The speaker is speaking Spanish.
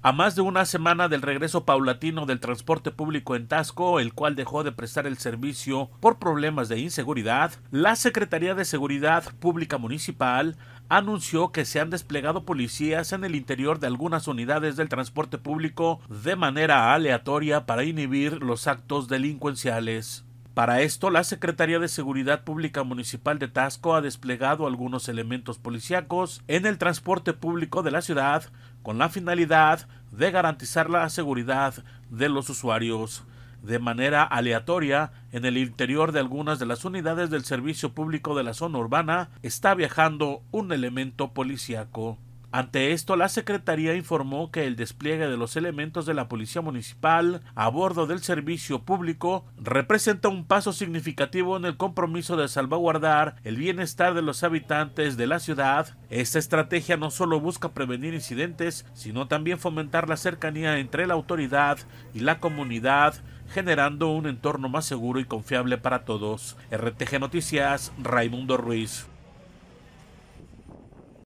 A más de una semana del regreso paulatino del transporte público en Tasco, el cual dejó de prestar el servicio por problemas de inseguridad, la Secretaría de Seguridad Pública Municipal anunció que se han desplegado policías en el interior de algunas unidades del transporte público de manera aleatoria para inhibir los actos delincuenciales. Para esto, la Secretaría de Seguridad Pública Municipal de Tasco ha desplegado algunos elementos policíacos en el transporte público de la ciudad con la finalidad de garantizar la seguridad de los usuarios. De manera aleatoria, en el interior de algunas de las unidades del servicio público de la zona urbana está viajando un elemento policíaco. Ante esto, la Secretaría informó que el despliegue de los elementos de la Policía Municipal a bordo del servicio público representa un paso significativo en el compromiso de salvaguardar el bienestar de los habitantes de la ciudad. Esta estrategia no solo busca prevenir incidentes, sino también fomentar la cercanía entre la autoridad y la comunidad, generando un entorno más seguro y confiable para todos. RTG Noticias, Raimundo Ruiz.